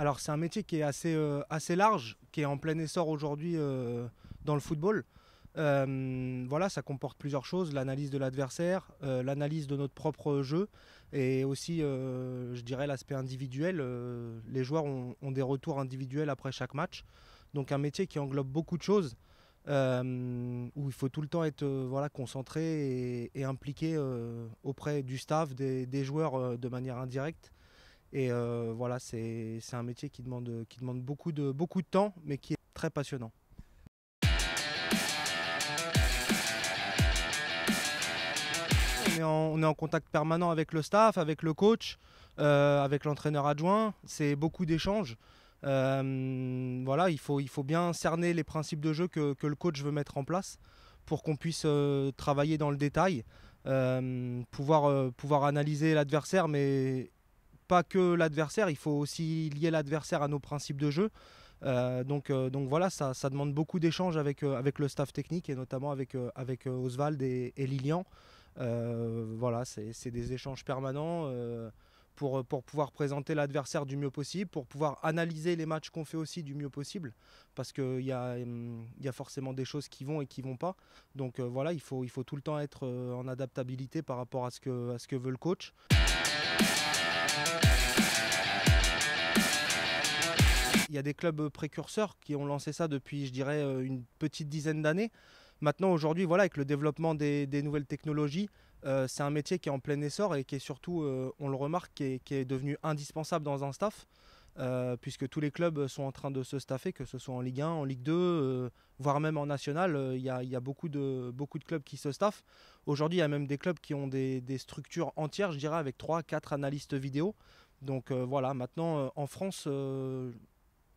Alors c'est un métier qui est assez, euh, assez large, qui est en plein essor aujourd'hui euh, dans le football. Euh, voilà, ça comporte plusieurs choses, l'analyse de l'adversaire, l'analyse de notre propre jeu et aussi, je dirais, l'aspect individuel. les joueurs ont, des retours individuels après chaque match. Donc un métier qui englobe beaucoup de choses, où il faut tout le temps être voilà, concentré et, impliqué auprès du staff, des joueurs de manière indirecte. Et euh, voilà, c'est un métier qui demande, qui demande beaucoup, de, beaucoup de temps, mais qui est très passionnant. On est en, contact permanent avec le staff, avec le coach, euh, avec l'entraîneur adjoint. C'est beaucoup d'échanges. Euh, voilà, il faut, il faut bien cerner les principes de jeu que, le coach veut mettre en place pour qu'on puisse travailler dans le détail, pouvoir, pouvoir analyser l'adversaire, mais pas que l'adversaire, il faut aussi lier l'adversaire à nos principes de jeu. Euh, donc, euh, donc voilà, ça, demande beaucoup d'échanges avec, euh, avec le staff technique et notamment avec, avec Oswald et, Lilian. voilà, c'est des échanges permanents pour, pour pouvoir présenter l'adversaire du mieux possible, pour pouvoir analyser les matchs qu'on fait aussi du mieux possible, parce qu'il y, a, hum, y a forcément des choses qui vont et qui vont pas. Donc voilà, il faut, il faut tout le temps être en adaptabilité par rapport à ce que, à ce que veut le coach. Il y a des clubs euh, précurseurs qui ont lancé ça depuis, je dirais, euh, une petite dizaine d'années. Maintenant, aujourd'hui, voilà, avec le développement des, nouvelles technologies, euh, c'est un métier qui est en plein essor et qui est surtout, on le remarque, qui est, devenu indispensable dans un staff, puisque tous les clubs sont en train de se staffer, que ce soit en Ligue 1, en Ligue 2, voire même en National. Il y, a, beaucoup de, clubs qui se staffent. Aujourd'hui, il y a même des clubs qui ont des, des structures entières, je dirais, avec 3-4 analystes vidéo. Donc voilà, maintenant, en France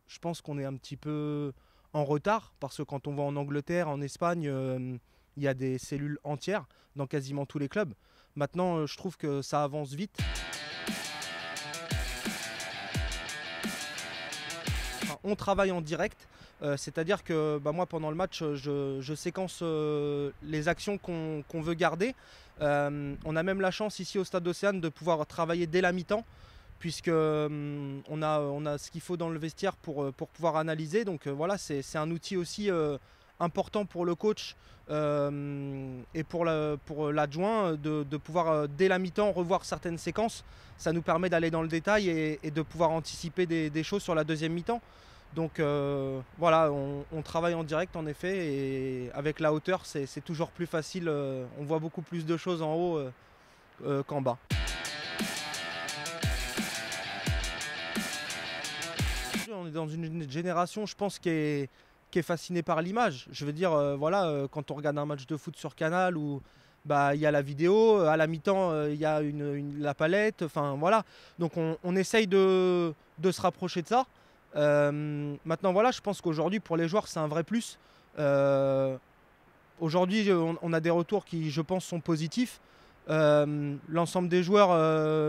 je pense qu'on est un petit peu en retard parce que quand on va en Angleterre, en Espagne, euh, il y a des cellules entières dans quasiment tous les clubs. Maintenant, euh, je trouve que ça avance vite. on travaille en direct, euh, c'est-à-dire que bah, moi pendant le match, je, séquence les actions qu'on veut garder. on a même la chance ici au Stade d'Océane de pouvoir travailler dès la mi-temps puisque hum, on, a, ce qu'il faut dans le vestiaire pour, euh, pouvoir analyser. Donc euh, voilà, c'est un outil aussi euh, important pour le coach et pour l'adjoint de, pouvoir dès la mi-temps revoir certaines séquences. Ça nous permet d'aller dans le détail et, de pouvoir anticiper des, choses sur la deuxième mi-temps. Donc voilà, on, travaille en direct en effet et avec la hauteur c'est toujours plus facile. on voit beaucoup plus de choses en haut qu'en bas. on est dans une génération, je pense, qui est, fascinée par l'image. Je veux dire, euh, voilà, euh, quand on regarde un match de foot sur Canal ou bah, il y a la vidéo, euh, à la mi-temps il y a la palette, enfin voilà. Donc on, essaye de, se rapprocher de ça. maintenant voilà, je pense qu'aujourd'hui pour les joueurs c'est un vrai plus. Aujourd'hui on, a des retours qui je pense sont positifs. L'ensemble des joueurs,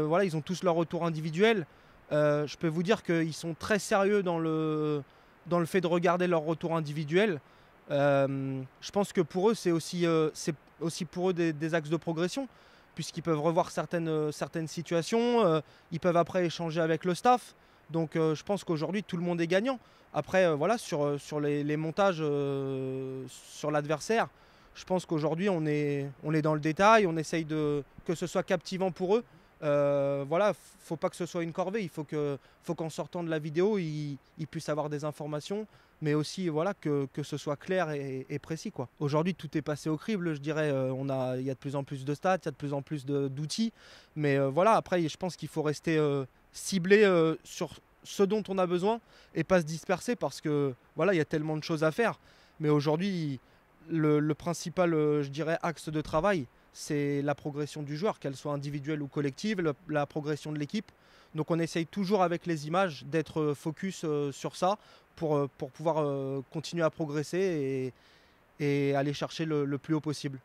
voilà, ils ont tous leur retour individuel. Euh, je peux vous dire qu'ils sont très sérieux dans le, dans le fait de regarder leur retour individuel. Euh, je pense que pour eux, c'est aussi, euh, c'est aussi pour eux des, axes de progression, puisqu'ils peuvent revoir certaines, certaines situations, ils peuvent après échanger avec le staff. Donc je pense qu'aujourd'hui, tout le monde est gagnant. Après, voilà, sur, sur les, les montages sur l'adversaire, je pense qu'aujourd'hui, on est, on est dans le détail, on essaye de, que ce soit captivant pour eux. Il euh, voilà, faut pas que ce soit une corvée. Il faut que, faut qu'en sortant de la vidéo, ils puissent puisse avoir des informations, mais aussi voilà que, ce soit clair et, précis quoi. Aujourd'hui, tout est passé au crible. Je dirais, euh, on a, il y a de plus en plus de stats, il y a de plus en plus d'outils, mais euh, voilà. Après, je pense qu'il faut rester ciblé sur ce dont on a besoin et pas se disperser parce que voilà, il y a tellement de choses à faire. Mais aujourd'hui, le, le principal, je dirais, axe de travail, c'est la progression du joueur, qu'elle soit individuelle ou collective, la progression de l'équipe. Donc on essaye toujours avec les images d'être euh, focus euh, sur ça pour, euh, pouvoir continuer à progresser et, aller chercher le plus haut possible.